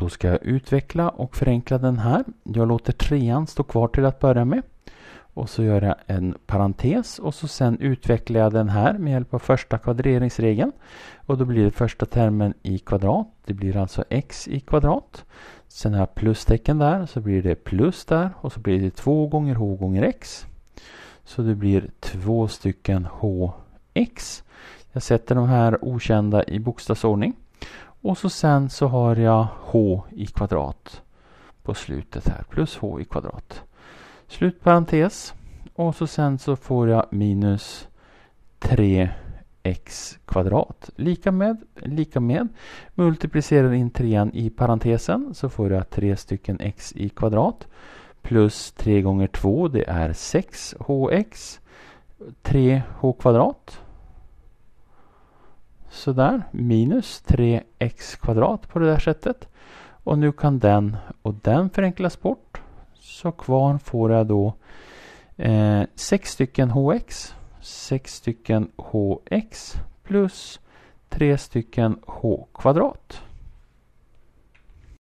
Då ska jag utveckla och förenkla den här. Jag låter trean stå kvar till att börja med. Och så gör jag en parentes och så sen utvecklar jag den här med hjälp av första kvadreringsregeln. Och då blir det första termen i kvadrat. Det blir alltså x i kvadrat. Sen har jag plustecken där, så blir det plus där och så blir det 2 gånger h gånger x. Så det blir två stycken hx. Jag sätter de här okända i bokstavsordning. Och så sen så har jag h i kvadrat på slutet här plus h i kvadrat. Slut parentes. Och så sen så får jag minus 3x kvadrat. Lika med, lika med. Multiplicerar in trean i parentesen så får jag 3 stycken x i kvadrat. Plus 3 gånger 2 det är 6hx. 3h kvadrat Sådär, minus 3x kvadrat på det där sättet. Och nu kan den och den förenklas bort. Så kvar får jag då eh, stycken hx, 6 stycken hx plus 3 stycken h kvadrat.